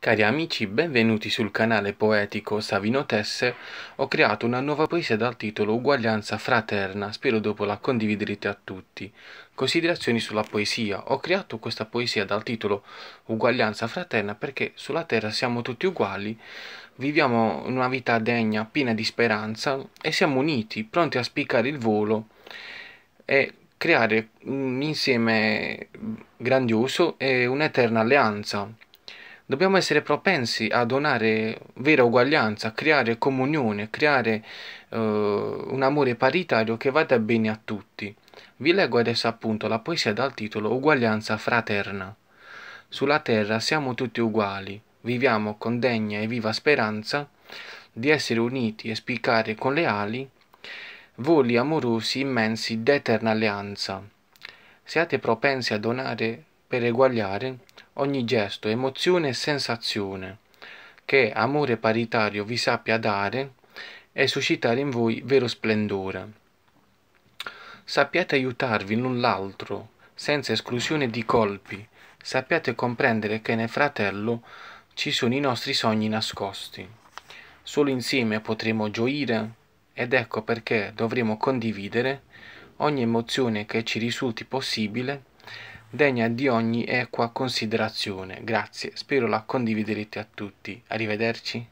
Cari amici, benvenuti sul canale poetico Savino Tesse. Ho creato una nuova poesia dal titolo Uguaglianza fraterna, spero dopo la condividerete a tutti. Considerazioni sulla poesia. Ho creato questa poesia dal titolo Uguaglianza fraterna perché sulla terra siamo tutti uguali, viviamo una vita degna, piena di speranza e siamo uniti, pronti a spiccare il volo e creare un insieme grandioso e un'eterna alleanza dobbiamo essere propensi a donare vera uguaglianza, a creare comunione, a creare uh, un amore paritario che vada bene a tutti. Vi leggo adesso appunto la poesia dal titolo Uguaglianza fraterna. Sulla terra siamo tutti uguali, viviamo con degna e viva speranza di essere uniti e spiccare con le ali voli amorosi immensi d'eterna alleanza. Siate propensi a donare per eguagliare ogni gesto, emozione e sensazione, che amore paritario vi sappia dare e suscitare in voi vero splendore. Sappiate aiutarvi l'un l'altro, senza esclusione di colpi, sappiate comprendere che nel fratello ci sono i nostri sogni nascosti. Solo insieme potremo gioire ed ecco perché dovremo condividere ogni emozione che ci risulti possibile degna di ogni equa considerazione. Grazie, spero la condividerete a tutti. Arrivederci.